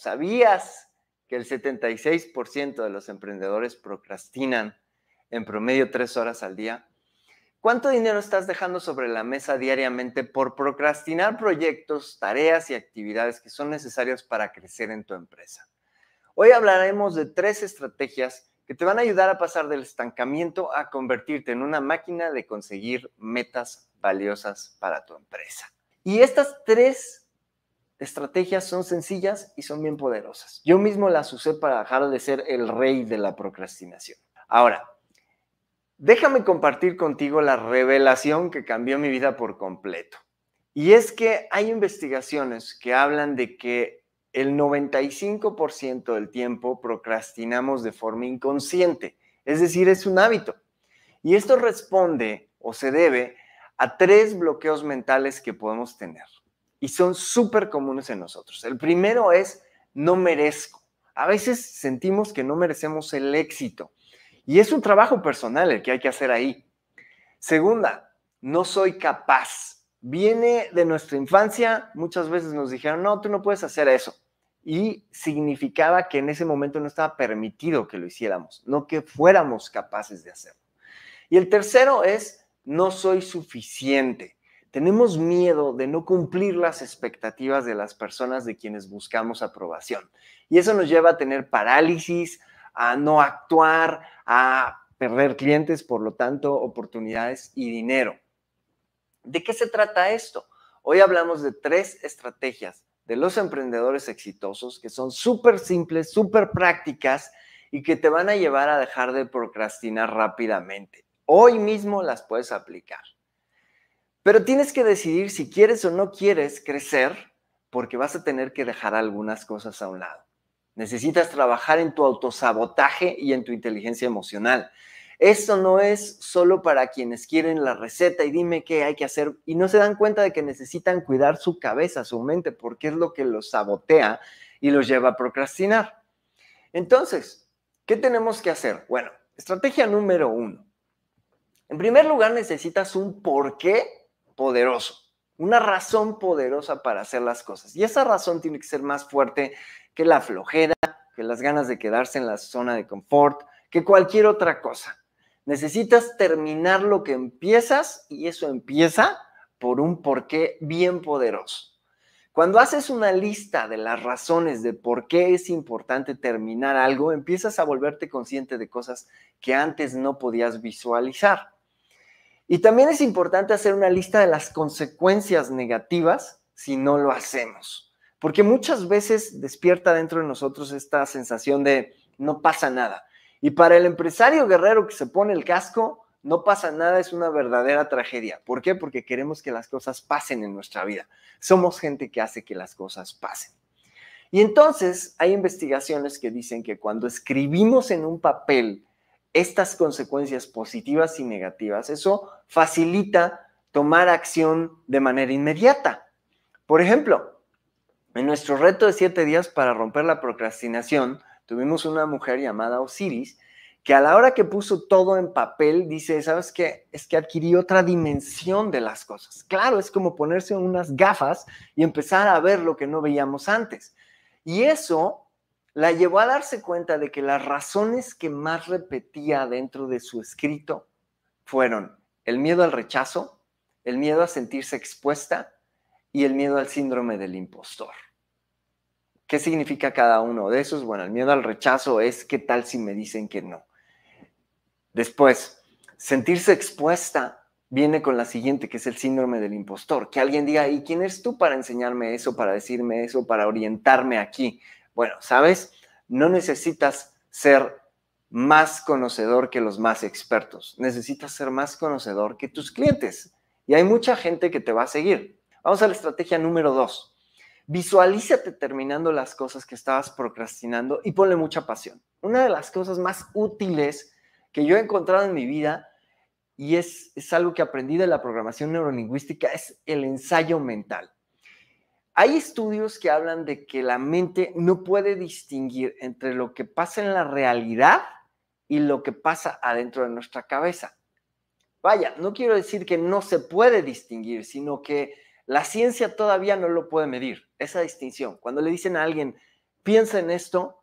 ¿Sabías que el 76% de los emprendedores procrastinan en promedio tres horas al día? ¿Cuánto dinero estás dejando sobre la mesa diariamente por procrastinar proyectos, tareas y actividades que son necesarias para crecer en tu empresa? Hoy hablaremos de tres estrategias que te van a ayudar a pasar del estancamiento a convertirte en una máquina de conseguir metas valiosas para tu empresa. Y estas tres estrategias son sencillas y son bien poderosas. Yo mismo las usé para dejar de ser el rey de la procrastinación. Ahora, déjame compartir contigo la revelación que cambió mi vida por completo. Y es que hay investigaciones que hablan de que el 95% del tiempo procrastinamos de forma inconsciente, es decir, es un hábito. Y esto responde o se debe a tres bloqueos mentales que podemos tener y son súper comunes en nosotros. El primero es no merezco. A veces sentimos que no merecemos el éxito y es un trabajo personal el que hay que hacer ahí. Segunda, no soy capaz. Viene de nuestra infancia, muchas veces nos dijeron, no, tú no puedes hacer eso. Y significaba que en ese momento no estaba permitido que lo hiciéramos, no que fuéramos capaces de hacerlo. Y el tercero es, no soy suficiente. Tenemos miedo de no cumplir las expectativas de las personas de quienes buscamos aprobación. Y eso nos lleva a tener parálisis, a no actuar, a perder clientes, por lo tanto, oportunidades y dinero. ¿De qué se trata esto? Hoy hablamos de tres estrategias de los emprendedores exitosos que son súper simples, súper prácticas y que te van a llevar a dejar de procrastinar rápidamente. Hoy mismo las puedes aplicar. Pero tienes que decidir si quieres o no quieres crecer porque vas a tener que dejar algunas cosas a un lado. Necesitas trabajar en tu autosabotaje y en tu inteligencia emocional. Esto no es solo para quienes quieren la receta y dime qué hay que hacer y no se dan cuenta de que necesitan cuidar su cabeza, su mente, porque es lo que los sabotea y los lleva a procrastinar. Entonces, ¿qué tenemos que hacer? Bueno, estrategia número uno. En primer lugar, necesitas un por qué poderoso, una razón poderosa para hacer las cosas. Y esa razón tiene que ser más fuerte que la flojera, que las ganas de quedarse en la zona de confort, que cualquier otra cosa. Necesitas terminar lo que empiezas y eso empieza por un porqué bien poderoso. Cuando haces una lista de las razones de por qué es importante terminar algo, empiezas a volverte consciente de cosas que antes no podías visualizar. Y también es importante hacer una lista de las consecuencias negativas si no lo hacemos, porque muchas veces despierta dentro de nosotros esta sensación de no pasa nada. Y para el empresario guerrero que se pone el casco, no pasa nada es una verdadera tragedia. ¿Por qué? Porque queremos que las cosas pasen en nuestra vida. Somos gente que hace que las cosas pasen. Y entonces hay investigaciones que dicen que cuando escribimos en un papel estas consecuencias positivas y negativas. Eso facilita tomar acción de manera inmediata. Por ejemplo, en nuestro reto de siete días para romper la procrastinación, tuvimos una mujer llamada Osiris que a la hora que puso todo en papel, dice, ¿sabes qué? Es que adquirí otra dimensión de las cosas. Claro, es como ponerse unas gafas y empezar a ver lo que no veíamos antes. Y eso la llevó a darse cuenta de que las razones que más repetía dentro de su escrito fueron el miedo al rechazo, el miedo a sentirse expuesta y el miedo al síndrome del impostor. ¿Qué significa cada uno de esos? Bueno, el miedo al rechazo es qué tal si me dicen que no. Después, sentirse expuesta viene con la siguiente, que es el síndrome del impostor. Que alguien diga, ¿y quién eres tú para enseñarme eso, para decirme eso, para orientarme aquí? Bueno, ¿sabes? No necesitas ser más conocedor que los más expertos. Necesitas ser más conocedor que tus clientes. Y hay mucha gente que te va a seguir. Vamos a la estrategia número dos. Visualízate terminando las cosas que estabas procrastinando y ponle mucha pasión. Una de las cosas más útiles que yo he encontrado en mi vida y es, es algo que aprendí de la programación neurolingüística es el ensayo mental. Hay estudios que hablan de que la mente no puede distinguir entre lo que pasa en la realidad y lo que pasa adentro de nuestra cabeza. Vaya, no quiero decir que no se puede distinguir, sino que la ciencia todavía no lo puede medir, esa distinción. Cuando le dicen a alguien, piensa en esto,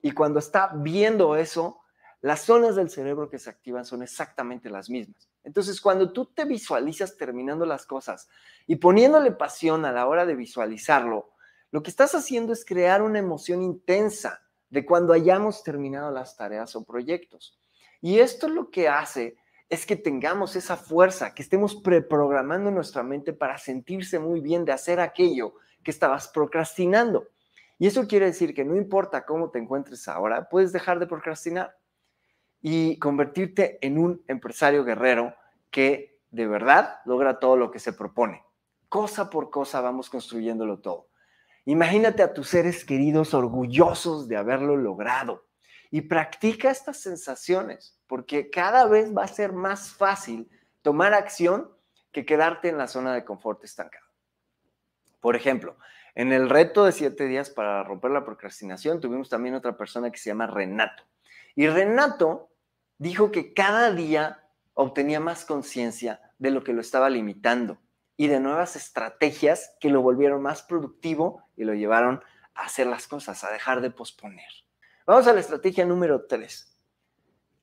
y cuando está viendo eso, las zonas del cerebro que se activan son exactamente las mismas. Entonces, cuando tú te visualizas terminando las cosas y poniéndole pasión a la hora de visualizarlo, lo que estás haciendo es crear una emoción intensa de cuando hayamos terminado las tareas o proyectos. Y esto lo que hace es que tengamos esa fuerza, que estemos preprogramando nuestra mente para sentirse muy bien de hacer aquello que estabas procrastinando. Y eso quiere decir que no importa cómo te encuentres ahora, puedes dejar de procrastinar y convertirte en un empresario guerrero de verdad logra todo lo que se propone. Cosa por cosa vamos construyéndolo todo. Imagínate a tus seres queridos orgullosos de haberlo logrado y practica estas sensaciones porque cada vez va a ser más fácil tomar acción que quedarte en la zona de confort estancado. Por ejemplo, en el reto de siete días para romper la procrastinación tuvimos también otra persona que se llama Renato. Y Renato dijo que cada día obtenía más conciencia de lo que lo estaba limitando y de nuevas estrategias que lo volvieron más productivo y lo llevaron a hacer las cosas, a dejar de posponer. Vamos a la estrategia número tres.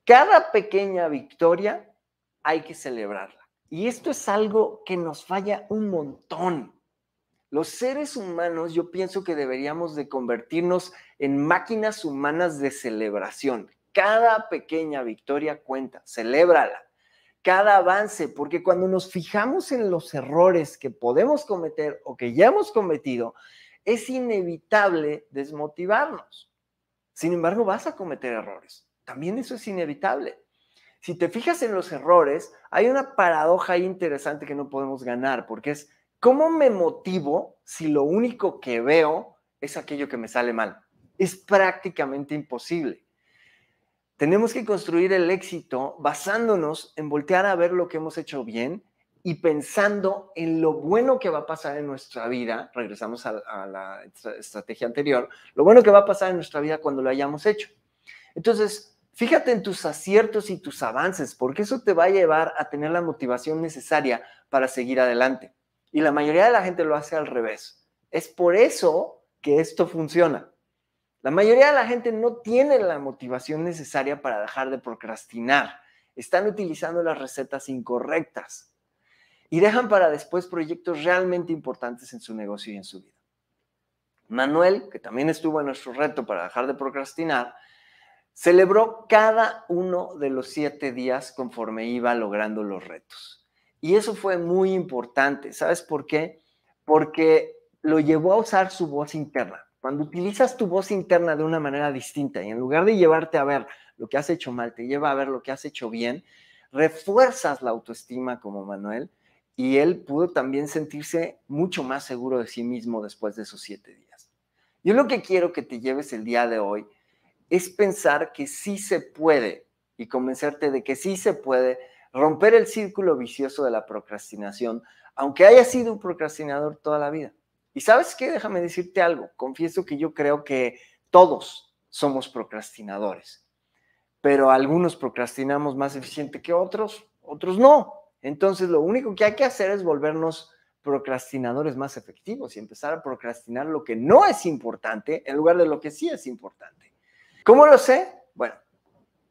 Cada pequeña victoria hay que celebrarla. Y esto es algo que nos falla un montón. Los seres humanos yo pienso que deberíamos de convertirnos en máquinas humanas de celebración. Cada pequeña victoria cuenta, celébrala cada avance, porque cuando nos fijamos en los errores que podemos cometer o que ya hemos cometido, es inevitable desmotivarnos. Sin embargo, vas a cometer errores. También eso es inevitable. Si te fijas en los errores, hay una paradoja interesante que no podemos ganar, porque es, ¿cómo me motivo si lo único que veo es aquello que me sale mal? Es prácticamente imposible. Tenemos que construir el éxito basándonos en voltear a ver lo que hemos hecho bien y pensando en lo bueno que va a pasar en nuestra vida. Regresamos a, la estrategia anterior. Lo bueno que va a pasar en nuestra vida cuando lo hayamos hecho. Entonces, fíjate en tus aciertos y tus avances, porque eso te va a llevar a tener la motivación necesaria para seguir adelante. Y la mayoría de la gente lo hace al revés. Es por eso que esto funciona. La mayoría de la gente no tiene la motivación necesaria para dejar de procrastinar. Están utilizando las recetas incorrectas y dejan para después proyectos realmente importantes en su negocio y en su vida. Manuel, que también estuvo en nuestro reto para dejar de procrastinar, celebró cada uno de los siete días conforme iba logrando los retos. Y eso fue muy importante. ¿Sabes por qué? Porque lo llevó a usar su voz interna. Cuando utilizas tu voz interna de una manera distinta y en lugar de llevarte a ver lo que has hecho mal, te lleva a ver lo que has hecho bien, refuerzas la autoestima como Manuel y él pudo también sentirse mucho más seguro de sí mismo después de esos siete días. Yo lo que quiero que te lleves el día de hoy es pensar que sí se puede y convencerte de que sí se puede romper el círculo vicioso de la procrastinación, aunque haya sido un procrastinador toda la vida. Y sabes qué, déjame decirte algo, confieso que yo creo que todos somos procrastinadores, pero algunos procrastinamos más eficiente que otros, otros no. Entonces lo único que hay que hacer es volvernos procrastinadores más efectivos y empezar a procrastinar lo que no es importante en lugar de lo que sí es importante. ¿Cómo lo sé? Bueno,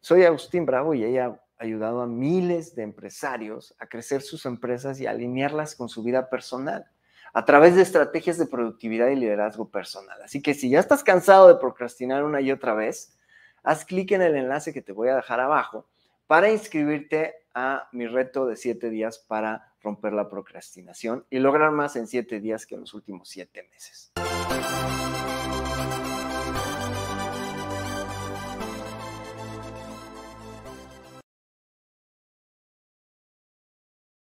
soy Agustín Bravo y he ayudado a miles de empresarios a crecer sus empresas y alinearlas con su vida personal a través de estrategias de productividad y liderazgo personal. Así que si ya estás cansado de procrastinar una y otra vez, haz clic en el enlace que te voy a dejar abajo para inscribirte a mi reto de siete días para romper la procrastinación y lograr más en siete días que en los últimos siete meses.